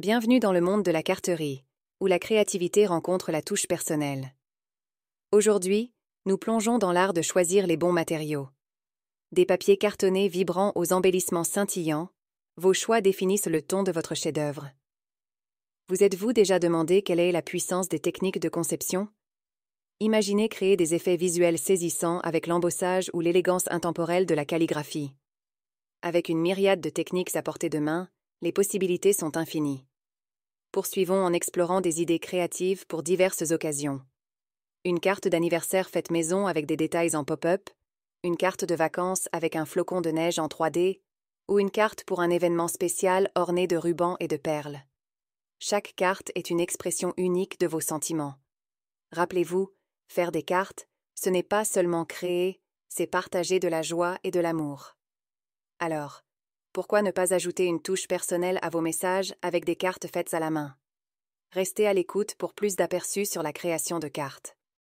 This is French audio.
Bienvenue dans le monde de la carterie, où la créativité rencontre la touche personnelle. Aujourd'hui, nous plongeons dans l'art de choisir les bons matériaux. Des papiers cartonnés vibrants aux embellissements scintillants, vos choix définissent le ton de votre chef-d'œuvre. Vous êtes-vous déjà demandé quelle est la puissance des techniques de conception Imaginez créer des effets visuels saisissants avec l'embossage ou l'élégance intemporelle de la calligraphie. Avec une myriade de techniques à portée de main, les possibilités sont infinies poursuivons en explorant des idées créatives pour diverses occasions. Une carte d'anniversaire faite maison avec des détails en pop-up, une carte de vacances avec un flocon de neige en 3D, ou une carte pour un événement spécial orné de rubans et de perles. Chaque carte est une expression unique de vos sentiments. Rappelez-vous, faire des cartes, ce n'est pas seulement créer, c'est partager de la joie et de l'amour. Alors, pourquoi ne pas ajouter une touche personnelle à vos messages avec des cartes faites à la main Restez à l'écoute pour plus d'aperçus sur la création de cartes.